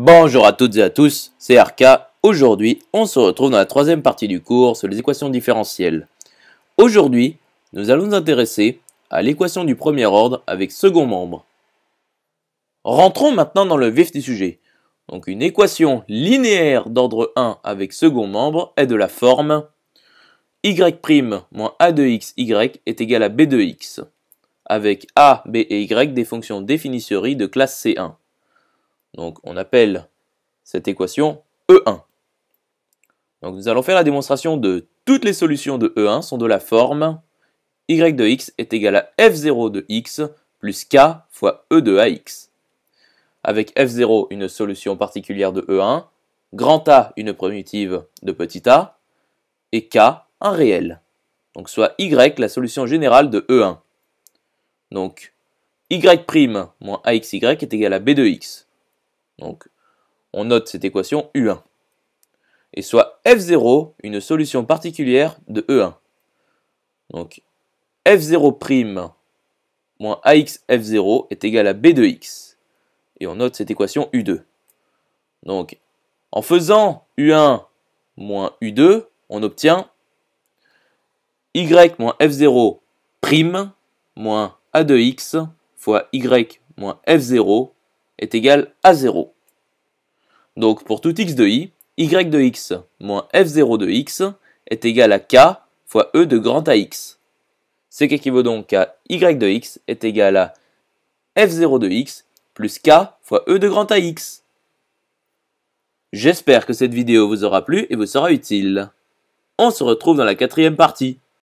Bonjour à toutes et à tous, c'est Arca. Aujourd'hui, on se retrouve dans la troisième partie du cours sur les équations différentielles. Aujourd'hui, nous allons nous intéresser à l'équation du premier ordre avec second membre. Rentrons maintenant dans le vif du sujet. Donc une équation linéaire d'ordre 1 avec second membre est de la forme y' moins a de x, y est égal à b de x, avec a, b et y des fonctions définisseries de classe C1. Donc on appelle cette équation E1. Donc nous allons faire la démonstration de toutes les solutions de E1 sont de la forme y de x est égal à f0 de x plus k fois e de ax. Avec f0 une solution particulière de E1, grand A une primitive de petit a, et k un réel. Donc soit y la solution générale de E1. Donc y' moins axy est égal à b de x. Donc, on note cette équation U1. Et soit F0, une solution particulière de E1. Donc, F0' moins axf F0 est égal à B de X. Et on note cette équation U2. Donc, en faisant U1 moins U2, on obtient Y moins F0' prime moins A de X fois Y moins F0 est égal à 0. Donc pour tout x de i, y de x moins f0 de x est égal à k fois e de grand x. Ce qui équivaut donc à y de x est égal à f0 de x plus k fois e de grand x. J'espère que cette vidéo vous aura plu et vous sera utile. On se retrouve dans la quatrième partie.